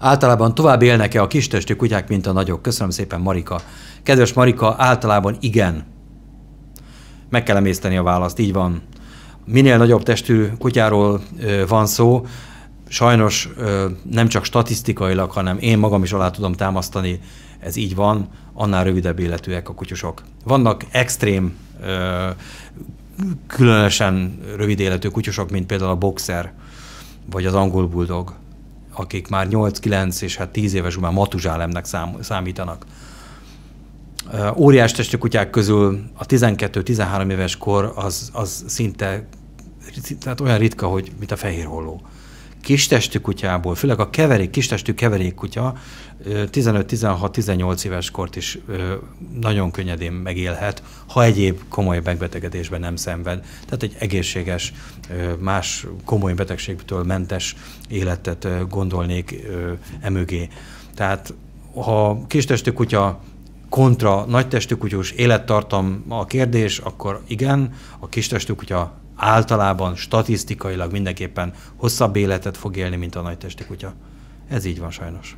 Általában tovább élnek-e a kistestű kutyák, mint a nagyok? Köszönöm szépen, Marika. Kedves Marika, általában igen. Meg kell emészteni a választ, így van. Minél nagyobb testű kutyáról ö, van szó, sajnos ö, nem csak statisztikailag, hanem én magam is alá tudom támasztani, ez így van, annál rövidebb életűek a kutyusok. Vannak extrém, ö, különösen rövid életű kutyusok, mint például a boxer, vagy az angol bulldog akik már 8-9 és hát 10 éves már matuzsálemnek szám, számítanak. Óriás testű kutyák közül a 12-13 éves kor az, az szinte tehát olyan ritka, hogy mint a fehér holló kistestű kutyából, főleg a keverék, kistestű keverék kutya 15-16-18 éves kort is nagyon könnyedén megélhet, ha egyéb komoly megbetegedésben nem szenved. Tehát egy egészséges, más komoly betegségtől mentes életet gondolnék emögé. Tehát ha kistestű kutya kontra nagytestű kutyus élettartam a kérdés, akkor igen, a kistestű kutya általában statisztikailag mindenképpen hosszabb életet fog élni, mint a nagy testi kutya. Ez így van sajnos.